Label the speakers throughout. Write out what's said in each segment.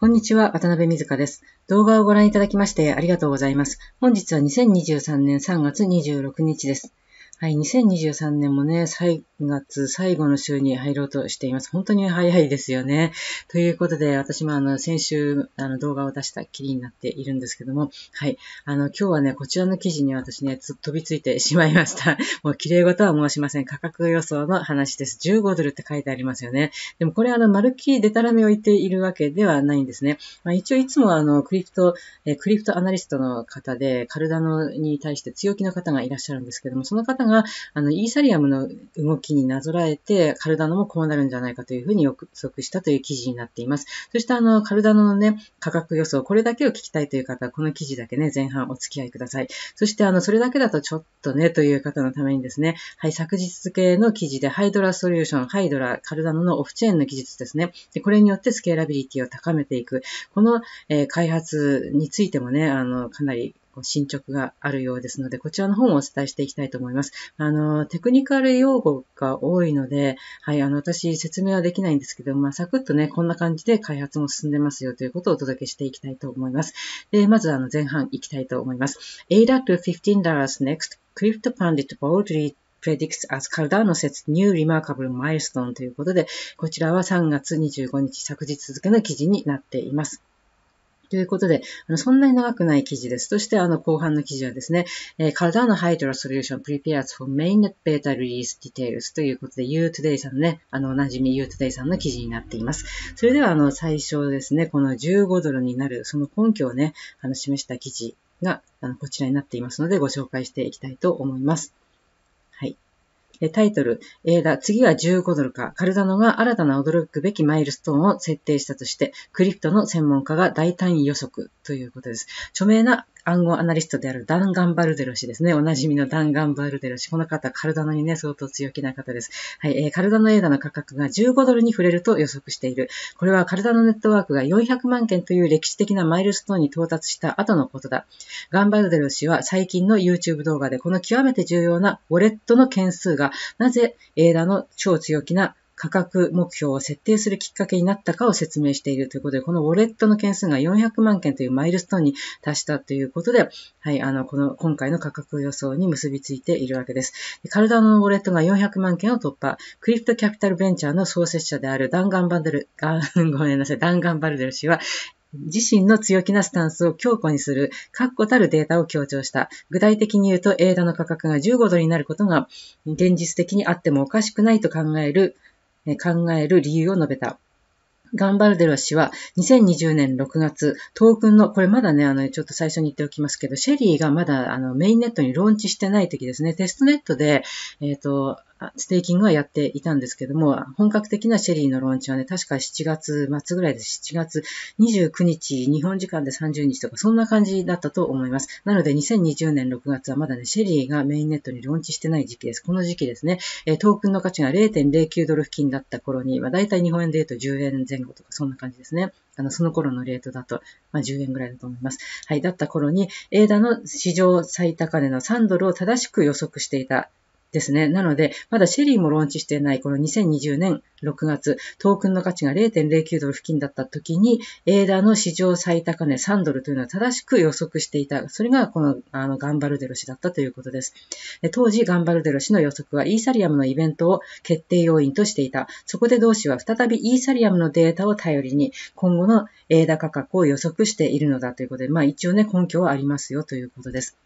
Speaker 1: こんにちは、渡辺水香です。動画をご覧いただきましてありがとうございます。本日は2023年3月26日です。はい、2023年もね、3月最後の週に入ろうとしています。本当に早いですよね。ということで、私もあの、先週、あの、動画を出したきりになっているんですけども、はい、あの、今日はね、こちらの記事に私ね、飛びついてしまいました。もう、綺麗事は申しません。価格予想の話です。15ドルって書いてありますよね。でも、これあの、丸っきりデタラメを言っているわけではないんですね。まあ、一応、いつもあの、クリプト、えクリプトアナリストの方で、カルダノに対して強気の方がいらっしゃるんですけども、その方がが、あの、イーサリアムの動きになぞらえて、カルダノもこうなるんじゃないかというふうに予測したという記事になっています。そして、あの、カルダノのね、価格予想、これだけを聞きたいという方は、この記事だけね、前半お付き合いください。そして、あの、それだけだとちょっとね、という方のためにですね、はい、昨日付の記事で、ハイドラソリューション、ハイドラ、カルダノのオフチェーンの技術ですね。で、これによってスケーラビリティを高めていく。この、えー、開発についてもね、あの、かなり進捗があるようですので、こちらの方もお伝えしていきたいと思います。あの、テクニカル用語が多いので、はい、あの、私説明はできないんですけど、まあ、サクッとね、こんな感じで開発も進んでますよということをお届けしていきたいと思います。で、まずあの、前半いきたいと思います。ADAT15 next, Crypto Pandit boldly predicts as Cardano sets new remarkable milestone ということで、こちらは3月25日昨日付の記事になっています。ということで、あのそんなに長くない記事です。そして、あの、後半の記事はですね、えー、c a r d a ト o Hydra s o Prepares for m a i n Beta Release Details ということで、y o UToday さんのね、あの、おなじみ y o UToday さんの記事になっています。それでは、あの、最初ですね、この15ドルになる、その根拠をね、あの、示した記事が、あの、こちらになっていますので、ご紹介していきたいと思います。タイトル、映画、次は15ドルか、カルダノが新たな驚くべきマイルストーンを設定したとして、クリプトの専門家が大胆予測ということです。著名な暗号アナリストであるダン・ガンバルデロ氏ですね。おなじみのダン・ガンバルデロ氏。この方、カルダノにね、相当強気な方です。はい、えー、カルダノ映画の価格が15ドルに触れると予測している。これはカルダノネットワークが400万件という歴史的なマイルストーンに到達した後のことだ。ガンバルデロ氏は最近の YouTube 動画で、この極めて重要なウォレットの件数がなぜ映画の超強気な価格目標を設定するきっかけになったかを説明しているということで、このウォレットの件数が400万件というマイルストーンに達したということで、はい、あの、この、今回の価格予想に結びついているわけです。カルダノのウォレットが400万件を突破。クリプトキャピタルベンチャーの創設者であるダンガンバルデル、ごめんなさい、ダンガンバルデル氏は、自身の強気なスタンスを強固にする、確固たるデータを強調した。具体的に言うと、映画の価格が15ドルになることが、現実的にあってもおかしくないと考える、考える理由を述べた。ガンバルデロ氏は2020年6月、トークンの、これまだね、あの、ちょっと最初に言っておきますけど、シェリーがまだあのメインネットにローンチしてない時ですね、テストネットで、えっ、ー、と、ステーキングはやっていたんですけども、本格的なシェリーのローンチはね、確か7月末ぐらいです。7月29日、日本時間で30日とか、そんな感じだったと思います。なので、2020年6月はまだね、シェリーがメインネットにローンチしてない時期です。この時期ですね、えー、トークンの価値が0.09ドル付近だった頃に、まあ、大体日本円で言うと10円前後とか、そんな感じですね。あの、その頃のレートだと、まあ、10円ぐらいだと思います。はい、だった頃に、エーダの史上最高値の3ドルを正しく予測していたですね。なので、まだシェリーもローンチしていないこの2020年6月、トークンの価値が0.09ドル付近だった時に、エーダの史上最高値3ドルというのは正しく予測していた。それがこのあのガンバルデロ氏だったということです。当時、ガンバルデロ氏の予測はイーサリアムのイベントを決定要因としていた。そこで同氏は再びイーサリアムのデータを頼りに、今後のエーダ価格を予測しているのだということで、まあ一応ね、根拠はありますよということです。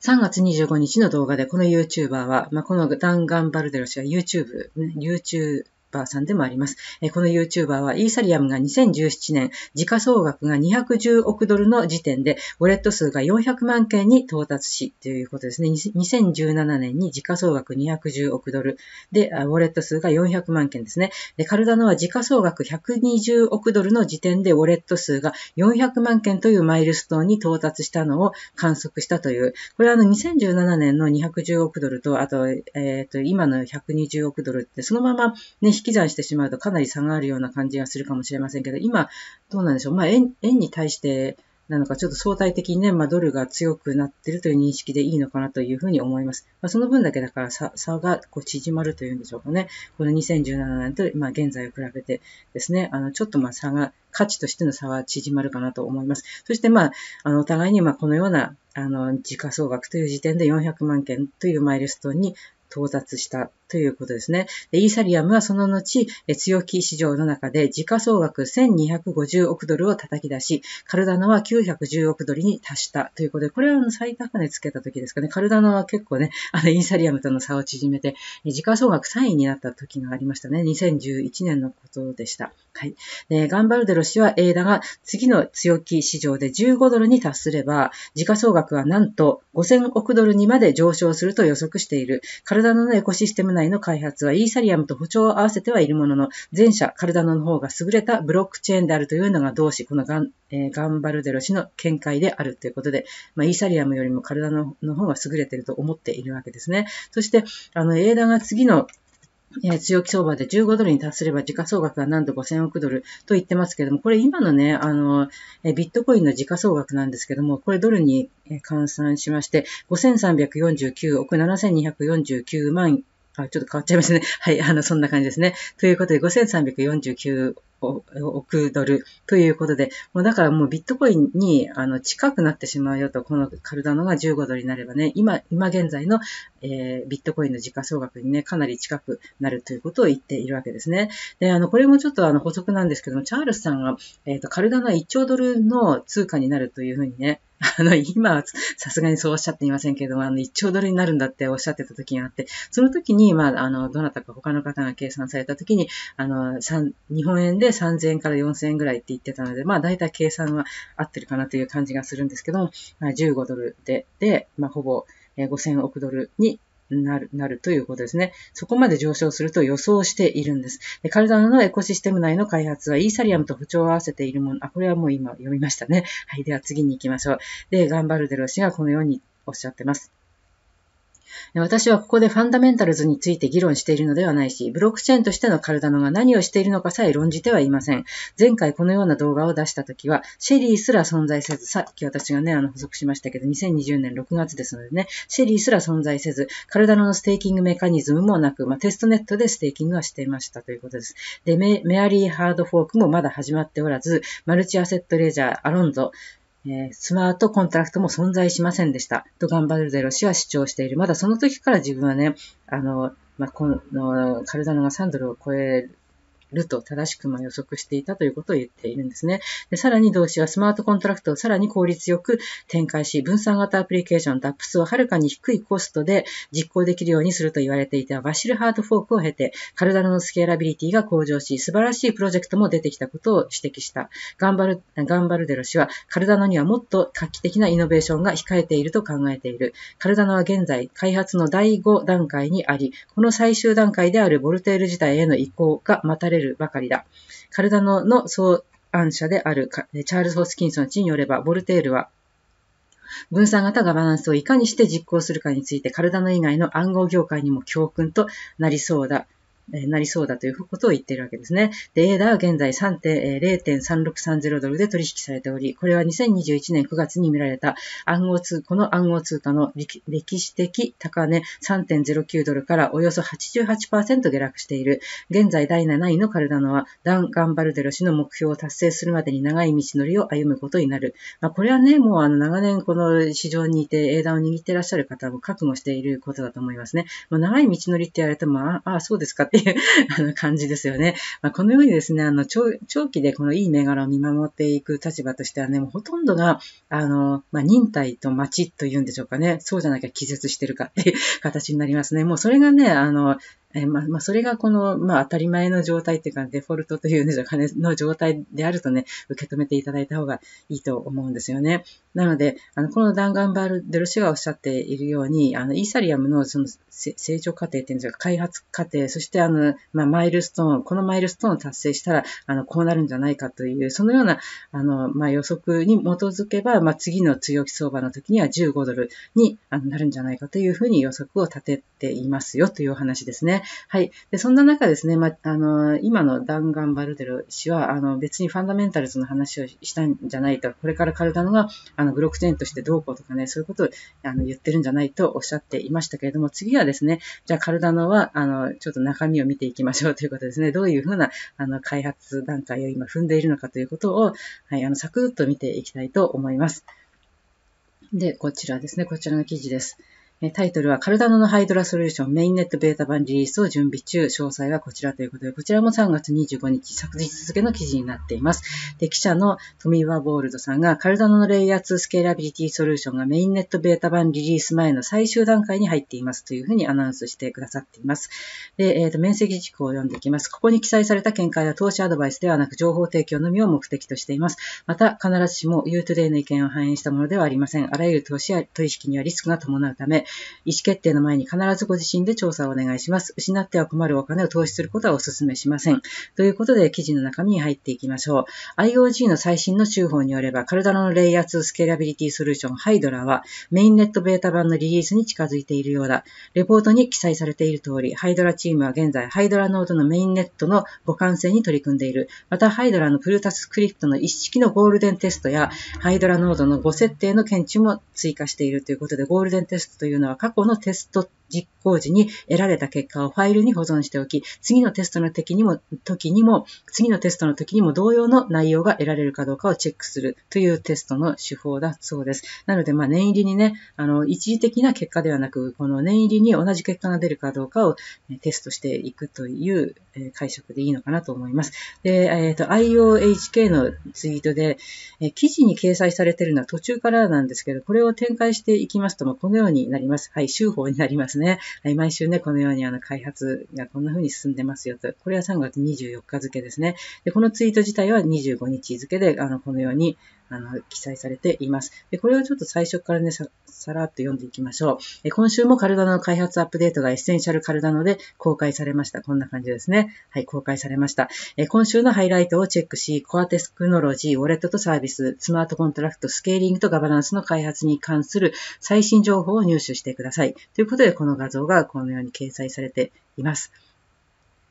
Speaker 1: 3月25日の動画でこの YouTuber は、まあ、このダン・ガン・バルデロ氏は YouTube、YouTube さんでもあります。この YouTuber はイーサリアムが2017年、時価総額が210億ドルの時点で、ウォレット数が400万件に到達し、ということですね。2017年に時価総額210億ドルで、ウォレット数が400万件ですね。でカルダノは時価総額120億ドルの時点で、ウォレット数が400万件というマイルストーンに到達したのを観測したという、これはあの2017年の210億ドルと、あと、えっ、ー、と、今の120億ドルって、そのままね、引引き算してしまうとかなり差があるような感じがするかもしれませんけど、今、どうなんでしょう。まあ、円円に対してなのか、ちょっと相対的にね、まあ、ドルが強くなってるという認識でいいのかなというふうに思います。まあ、その分だけだから差差がこう縮まるというんでしょうかね。この2017年と、まあ、現在を比べてですね、あの、ちょっとまあ差が、価値としての差は縮まるかなと思います。そしてまあ、あの、お互いにまあこのような、あの、時価総額という時点で400万件というマイルストーンに到達したということですね。イーサリアムはその後、強気市場の中で時価総額1250億ドルを叩き出し、カルダノは910億ドルに達したということで、これは最高値つけた時ですかね。カルダノは結構ね、あの、イーサリアムとの差を縮めて、時価総額3位になった時がありましたね。2011年のことでした。はい。でガンバルデロ氏は、エだダが次の強気市場で15ドルに達すれば、時価総額はなんと5000億ドルにまで上昇すると予測している。カルダノのエコシステム内内の開発はイーサリアムと歩調を合わせてはいるものの、前者カルダノの方が優れたブロックチェーンであるというのが同志、このガン,、えー、ガンバルデロ氏の見解であるということで、まあ、イーサリアムよりもカルダノの方が優れていると思っているわけですね。そして、あの、エーダが次のえ強気相場で15ドルに達すれば時価総額がなんと5000億ドルと言ってますけども、これ今のね、あの、えビットコインの時価総額なんですけども、これドルに換算しまして、5349億7249万あ、ちょっと変わっちゃいますね。はい、あの、そんな感じですね。ということで、5349億ドルということで、もうだからもうビットコインにあの近くなってしまうよと、このカルダノが15ドルになればね、今、今現在の、えー、ビットコインの時価総額にね、かなり近くなるということを言っているわけですね。で、あの、これもちょっとあの補足なんですけども、チャールズさんが、えっ、ー、と、カルダノは1兆ドルの通貨になるというふうにね、あの、今はさすがにそうおっしゃっていませんけども、あの、1兆ドルになるんだっておっしゃってた時があって、その時に、まあ、あの、どなたか他の方が計算された時に、あの、日本円で3000円から4000円ぐらいって言ってたので、まあ、大体計算は合ってるかなという感じがするんですけども、まあ、15ドルで、で、まあ、ほぼ5000億ドルになる、なるということですね。そこまで上昇すると予想しているんです。でカルダノのエコシステム内の開発はイーサリアムと歩調を合わせているもの、あ、これはもう今読みましたね。はい、では次に行きましょう。で、ガンバルデロ氏がこのようにおっしゃってます。私はここでファンダメンタルズについて議論しているのではないし、ブロックチェーンとしてのカルダノが何をしているのかさえ論じてはいません。前回このような動画を出した時は、シェリーすら存在せず、さっき私がね、あの、補足しましたけど、2020年6月ですのでね、シェリーすら存在せず、カルダノのステーキングメカニズムもなく、まあ、テストネットでステーキングはしていましたということです。で、メアリーハードフォークもまだ始まっておらず、マルチアセットレジャー、アロンゾ、えー、スマートコントラクトも存在しませんでした。と頑張るゼロ氏は主張している。まだその時から自分はね、あの、まあ、この、カルダノが3ドルを超える、ると正しくま予測していたということを言っているんですね。でさらに同志はスマートコントラクトをさらに効率よく展開し、分散型アプリケーション DAPS をはるかに低いコストで実行できるようにすると言われていたバシルハートフォークを経て、カルダノのスケーラビリティが向上し、素晴らしいプロジェクトも出てきたことを指摘した。ガンバル、ガンバルデロ氏は、カルダノにはもっと画期的なイノベーションが控えていると考えている。カルダノは現在、開発の第5段階にあり、この最終段階であるボルテール自体への移行が待たれるるばかりだ。カルダノの創案者であるチャールズ・ホスキンソン氏によれば、ボルテールは、分散型ガバナンスをいかにして実行するかについて、カルダノ以外の暗号業界にも教訓となりそうだ。なりそうだということを言っているわけですね。で、エーダは現在0.3630ドルで取引されており、これは2021年9月に見られた暗号通貨の暗号通貨の歴史的高値3.09ドルからおよそ88%下落している。現在第7位のカルダノは、ダン・ガンバルデロ氏の目標を達成するまでに長い道のりを歩むことになる。まあ、これはね、もうあの長年この市場にいてエーダを握ってらっしゃる方も覚悟していることだと思いますね。長い道のりって言われても、ああ、そうですかっていうあの感じですよね。まあ、このようにですね、あの長期でこのいい銘柄を見守っていく立場としてはね、もうほとんどが、あの、まあ、忍耐と待ちというんでしょうかね。そうじゃなきゃ気絶してるかっていう形になりますね。もうそれがね、あの、えまあ、まあ、それがこの、まあ、当たり前の状態っていうか、デフォルトというのかね、の状態であるとね、受け止めていただいた方がいいと思うんですよね。なので、あの、このダンガンバル・デルシがおっしゃっているように、あの、イーサリアムのその成長過程っていうんですか、開発過程、そしてあの、まあ、マイルストーン、このマイルストーンを達成したら、あの、こうなるんじゃないかという、そのような、あの、まあ、予測に基づけば、まあ、次の強気相場の時には15ドルになるんじゃないかというふうに予測を立てていますよというお話ですね。はい。で、そんな中ですね、ま、あの、今の弾丸バルデル氏は、あの、別にファンダメンタルズの話をしたんじゃないと、これから体のが、あの、ブロックチェーンとしてどうこうとかね、そういうことをあの言ってるんじゃないとおっしゃっていましたけれども、次はですね、じゃあカルダノは、あの、ちょっと中身を見ていきましょうということですね。どういうふうな、あの、開発段階を今踏んでいるのかということを、はい、あの、サクッと見ていきたいと思います。で、こちらですね、こちらの記事です。タイトルは、カルダノのハイドラソリューションメインネットベータ版リリースを準備中。詳細はこちらということで、こちらも3月25日、昨日付の記事になっています。で、記者のトミワーボールドさんが、カルダノのレイヤー2スケーラビリティソリューションがメインネットベータ版リリース前の最終段階に入っていますというふうにアナウンスしてくださっています。で、えっ、ー、と、面積事項を読んでいきます。ここに記載された見解は投資アドバイスではなく、情報提供のみを目的としています。また、必ずしも u ト d a イの意見を反映したものではありません。あらゆる投資や取引にはリスクが伴うため、意思決定の前に必ずご自身で調査をお願いします。失っては困るお金を投資することはお勧めしません。ということで、記事の中身に入っていきましょう。IOG の最新の手法によれば、カルダロのレイヤー2スケーラビリティソリューションハイドラは、メインネットベータ版のリリースに近づいているようだ。レポートに記載されている通り、ハイドラチームは現在、ハイドラノードのメインネットの互換性に取り組んでいる。また、ハイドラのプルタスクリプトの一式のゴールデンテストや、ハイドラノードの5設定の検知も追加しているということで、ゴールデンテストというのは過去のテスト実行時に得られた結果をファイルに保存しておき、次のテストの時にも、時にも、次のテストの時にも同様の内容が得られるかどうかをチェックするというテストの手法だそうです。なので、まあ、念入りにね、あの、一時的な結果ではなく、この念入りに同じ結果が出るかどうかをテストしていくという解釈でいいのかなと思います。で、えっ、ー、と、IOHK のツイートで、え記事に掲載されているのは途中からなんですけど、これを展開していきますと、まこのようになります。はい、修法になりますね。ね。毎週ね、このようにあの開発がこんな風に進んでますよと。これは3月24日付ですね。で、このツイート自体は25日付で、あの、このように、あの記載されていますで。これをちょっと最初からねさ、さらっと読んでいきましょう。え今週もカルダの開発アップデートがエッセンシャルカルダので公開されました。こんな感じですね。はい、公開されました。え今週のハイライトをチェックし、コアテクノロジー、ウォレットとサービス、スマートコントラクト、スケーリングとガバナンスの開発に関する最新情報を入手してください。ということで、この画像がこのように掲載されています。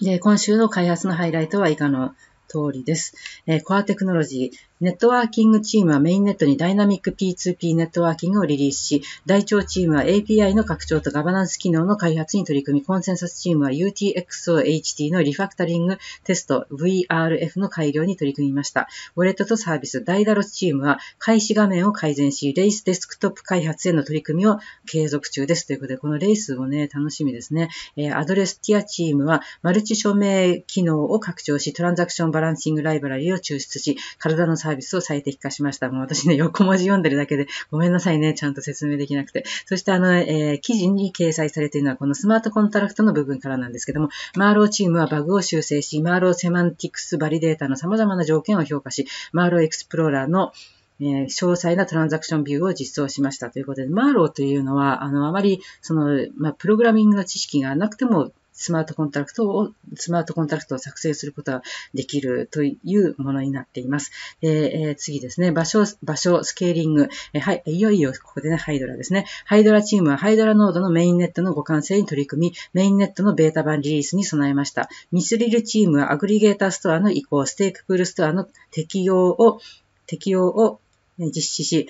Speaker 1: で今週の開発のハイライトは以下の通りです。えー、コアテクノロジー、ネットワーキングチームはメインネットにダイナミック P2P ネットワーキングをリリースし、大腸チームは API の拡張とガバナンス機能の開発に取り組み、コンセンサスチームは UTXOHT のリファクタリングテスト VRF の改良に取り組みました。ウォレットとサービス、ダイダロスチームは開始画面を改善し、レイスデスクトップ開発への取り組みを継続中です。ということで、このレイスをね、楽しみですね。えー、アドレスティアチームはマルチ署名機能を拡張し、トランザクションバランシングライブラリを抽出し、体のサービスを最適化しました。もう私ね、横文字読んでるだけで、ごめんなさいね、ちゃんと説明できなくて。そして、あの、えー、記事に掲載されているのは、このスマートコントラクトの部分からなんですけども、マーローチームはバグを修正し、マーローセマンティクスバリデータの様々な条件を評価し、マーローエクスプローラーのえ詳細なトランザクションビューを実装しましたということで、マーローというのは、あの、あまり、その、まあ、プログラミングの知識がなくても、スマートコンタクトを、スマートコンタクトを作成することができるというものになっています。えー、次ですね、場所、場所、スケーリング、えー、はい、いよいよここでね、ハイドラですね。ハイドラチームはハイドラノードのメインネットの互換性に取り組み、メインネットのベータ版リリースに備えました。ミスリルチームはアグリゲーターストアの移行、ステークプールストアの適用を、適用を実施し、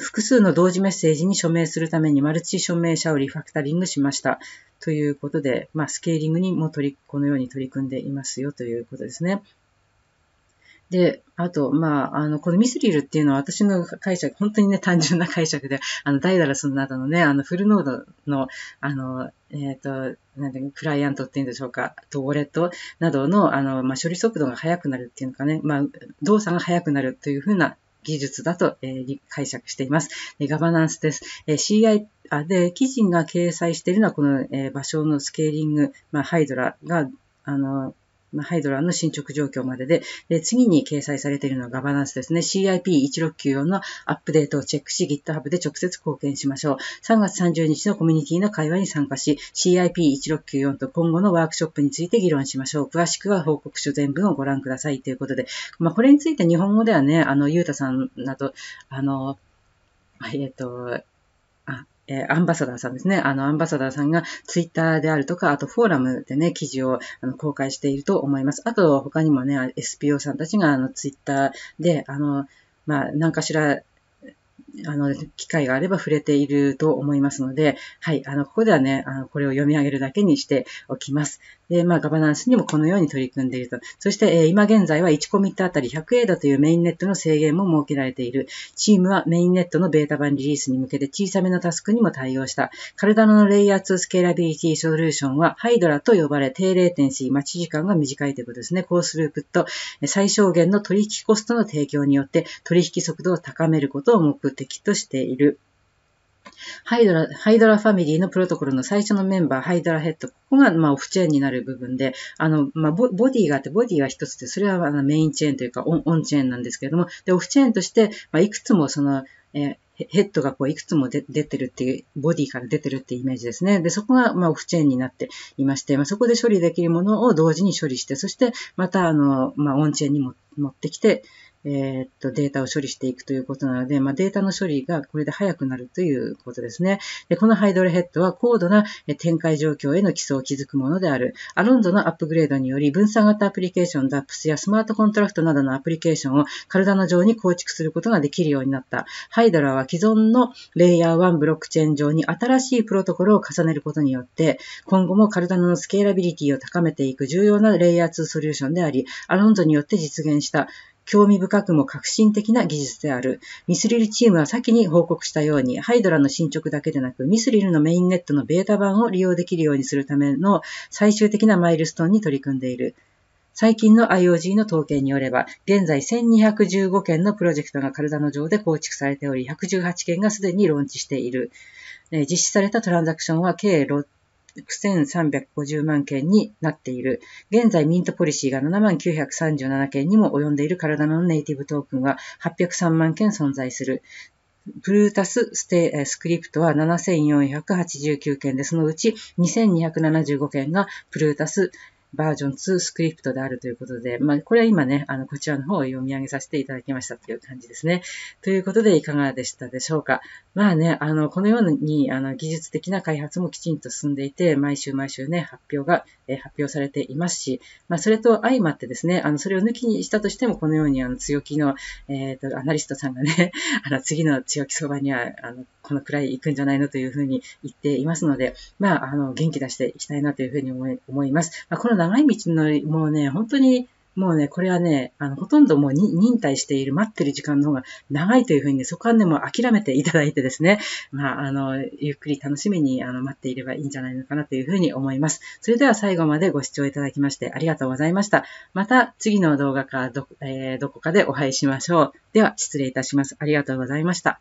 Speaker 1: 複数の同時メッセージに署名するためにマルチ署名者をリファクタリングしました。ということで、まあ、スケーリングにも取り、このように取り組んでいますよということですね。で、あと、まあ、あの、このミスリルっていうのは私の解釈、本当にね、単純な解釈で、あの、ダイダラスなどのね、あの、フルノードの、あの、えっ、ー、と、なんていうクライアントっていうんでしょうか、とウォレットなどの、あの、まあ、処理速度が速くなるっていうのかね、まあ、動作が速くなるというふうな技術だと、えー、解釈しています。ガバナンスです。えー、CI あで、記事が掲載しているのは、この、え場所のスケーリング、まあ、ハイドラが、あの、まあ、ハイドラの進捗状況までで、で次に掲載されているのはガバナンスですね。CIP1694 のアップデートをチェックし、GitHub で直接貢献しましょう。3月30日のコミュニティの会話に参加し、CIP1694 と今後のワークショップについて議論しましょう。詳しくは報告書全文をご覧くださいということで、まあ、これについて日本語ではね、あの、ゆうたさんなど、あの、えっ、と、えー、アンバサダーさんですね。あの、アンバサダーさんがツイッターであるとか、あとフォーラムでね、記事をあの公開していると思います。あと、他にもね、SPO さんたちがあのツイッターで、あの、まあ、何かしらあの、機会があれば触れていると思いますので、はい、あの、ここではね、あの、これを読み上げるだけにしておきます。で、まあ、ガバナンスにもこのように取り組んでいると。そして、えー、今現在は1コミットあたり100 a だというメインネットの制限も設けられている。チームはメインネットのベータ版リリースに向けて小さめのタスクにも対応した。カルダノのレイヤー2スケーラビリティソリューションは、ハイドラと呼ばれ、低レーテンシー、待ち時間が短いということですね。コースループと、最小限の取引コストの提供によって、取引速度を高めることを目的敵としている。ハイドラ、ハイドラファミリーのプロトコルの最初のメンバー、ハイドラヘッド、ここが、まあ、オフチェーンになる部分で、あの、まあボ、ボディがあって、ボディは一つで、それはあのメインチェーンというかオン、オンチェーンなんですけれども、で、オフチェーンとして、まあ、いくつもその、えーヘッドがこういくつも出てるっていう、ボディから出てるっていうイメージですね。で、そこがまあオフチェーンになっていまして、まあ、そこで処理できるものを同時に処理して、そしてまたあの、まあ、オンチェーンにも持ってきて、えー、っと、データを処理していくということなので、まあ、データの処理がこれで早くなるということですね。でこのハイドルヘッドは高度な展開状況への基礎を築くものである。アロンドのアップグレードにより、分散型アプリケーション、DAPS やスマートコントラクトなどのアプリケーションをカルダ上に構築することができるようになった。ハイドラは既存のレイヤー1ブロックチェーン上に新しいプロトコルを重ねることによって、今後もカルダのスケーラビリティを高めていく重要なレイヤー2ソリューションであり、アロンドによって実現した興味深くも革新的な技術である。ミスリルチームは先に報告したように、ハイドラの進捗だけでなく、ミスリルのメインネットのベータ版を利用できるようにするための最終的なマイルストーンに取り組んでいる。最近の IoG の統計によれば、現在1215件のプロジェクトが体の上で構築されており、118件がすでにローンチしている。実施されたトランザクションは計6350万件になっている。現在、ミントポリシーが7万937件にも及んでいる体のネイティブトークンは803万件存在する。プルータスステスクリプトは7489件で、そのうち2275件がプルータスバージョン2スクリプトであるということで、まあ、これは今ね、あの、こちらの方を読み上げさせていただきましたという感じですね。ということで、いかがでしたでしょうか。まあね、あの、このように、あの、技術的な開発もきちんと進んでいて、毎週毎週ね、発表が、え発表されていますし、まあ、それと相まってですね、あの、それを抜きにしたとしても、このように、あの、強気の、えっ、ー、と、アナリストさんがね、あの、次の強気相場には、あの、このくらい行くんじゃないのというふうに言っていますので、まあ、あの、元気出していきたいなというふうに思い思います。まあ長い道のり、もうね、本当に、もうね、これはね、あの、ほとんどもう忍耐している、待ってる時間の方が長いというふうに、ね、そこはね、もう諦めていただいてですね、まあ、あの、ゆっくり楽しみに、あの、待っていればいいんじゃないのかなというふうに思います。それでは最後までご視聴いただきましてありがとうございました。また次の動画かど、えー、どこかでお会いしましょう。では、失礼いたします。ありがとうございました。